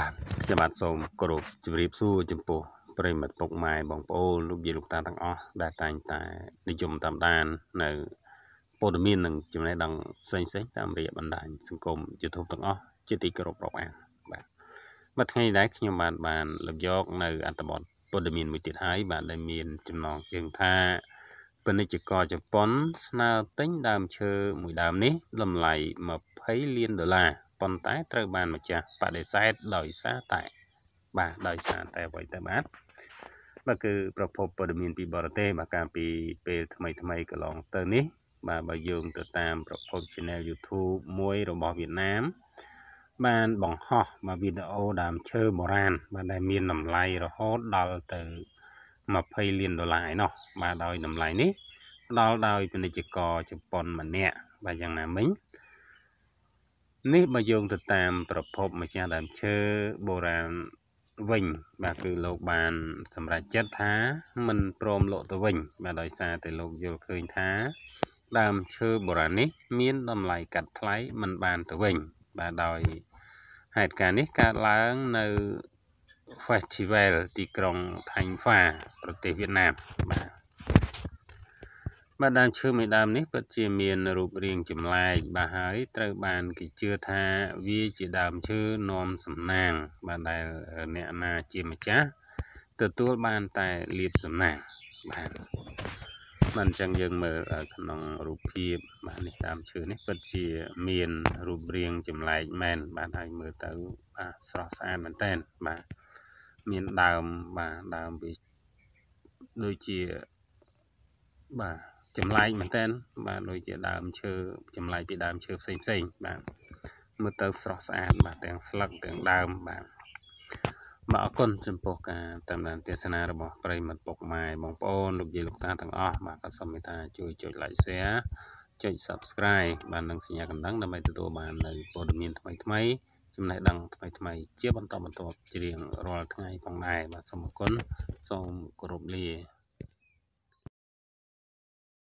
បាទខ្ញុំបាទសូមគោរពជម្រាបសួរចំពោះប្រិមិត្តពុកម៉ែបងប្អូនលោកយាយលោកតាទាំងអស់ដែលតែងតែនិយមតាមដាននៅព័ត៌មាននិងចំណេះដឹងផ្សេងផ្សេងតាមរយៈបណ្ដាញសង្គម YouTube ទាំងអស់ជាទីគោរពរាប់អានបាទមកថ្ងៃនេះដែរខ្ញុំបានបានលើកយកនៅអត្ថបទព័ត៌មានមួយទៀតហើយបាទដែលមានចំណងជើងថាពាណិជ្ជករជប៉ុនស្នើទិញដើមឈើមួយដើមនេះតម្លៃ20លានដុល្លារប៉ុន្តែត្រូវបានម្ចាស់បដិសេធដោយសារតែបាទដោយសារតែអ្វីទៅបាទបាទគឺប្រភពព័ត៌មានពីបរទេសបាទកាលពីពេលថ្មី ថ្មីកន្លងទៅនេះបាទបើយើងទៅតាមប្រភព Channel YouTube មួយរបស់វៀតណាម បានបង្ហោះមកវីដេអូដើមឈើបុរាណបាទដែលមាន តម្លៃរហូតដល់ទៅ20លានដុល្លារឯណោះបាទដោយតម្លៃនេះផ្ដល់ដោយពាណិជ្ជករជប៉ុនម្នាក់បាទយ៉ាងណាមិញនេះបើយោងទៅតាម ប្រភពម្ចាស់ដើមឈើបុរាណវិញបាទគឺលោកបាន សម្រេចចិត្តថា មិនព្រមលក់ទៅវិញបាទដោយសារតែលោកយល់ឃើញថា ដើមឈើបុរាណនេះ មានតម្លៃកាត់ថ្លៃមិនបានទៅវិញ បាទដោយហេតុការណ៍នេះកើតឡើងនៅ Festival ទីក្រុងថៃហ្វាប្រទេសវៀតណាមបាទបាទដើមឈើមួយដើមនេះពិតជាមាន រូបរាងចម្លែកបាទហើយត្រូវបាន គេជឿថាវាជាដើមឈើនាំសំណាងបាទដែលអ្នកណាជាម្ចាស់ទទួលបានតែលៀបសំណាងបាទបាទអញ្ចឹងយើងមើលក្នុងរូបភាពបាទនេះដើមឈើនេះ ពិតជាមានរូបរាងចម្លែកមែន បាទហើយមើលទៅបាទស្រស់ស្អាតមែនតើបាទមានដើមបាទដើមវាដូចជាបាទចម្លែកមែនតើបាទដូចជាដើមឈើចម្លែកពីដើមឈើផ្សេងផ្សេងបាទមើលទៅស្រស់ស្អាតបាទទាំងស្លឹកទាំងដើមបាទបាទអរគុណចំពោះការតាមដានទស្សនារបស់ប្រិមត្តពុកម៉ែបងប្អូនលោកយាយលោកតាទាំងអស់បាទក៏សូមមេត្តាជួយចុច like share ចុច subscribe បាទនិងសញ្ញាកណ្ដឹងដើម្បីទទួលបាននៅព័ត៌មានថ្មីថ្មីចំណេះដឹងថ្មីថ្មីជាបន្តបន្ទាប់ជារៀងរាល់ថ្ងៃផងដែរបាទសូមអរគុណសូមគោរពលា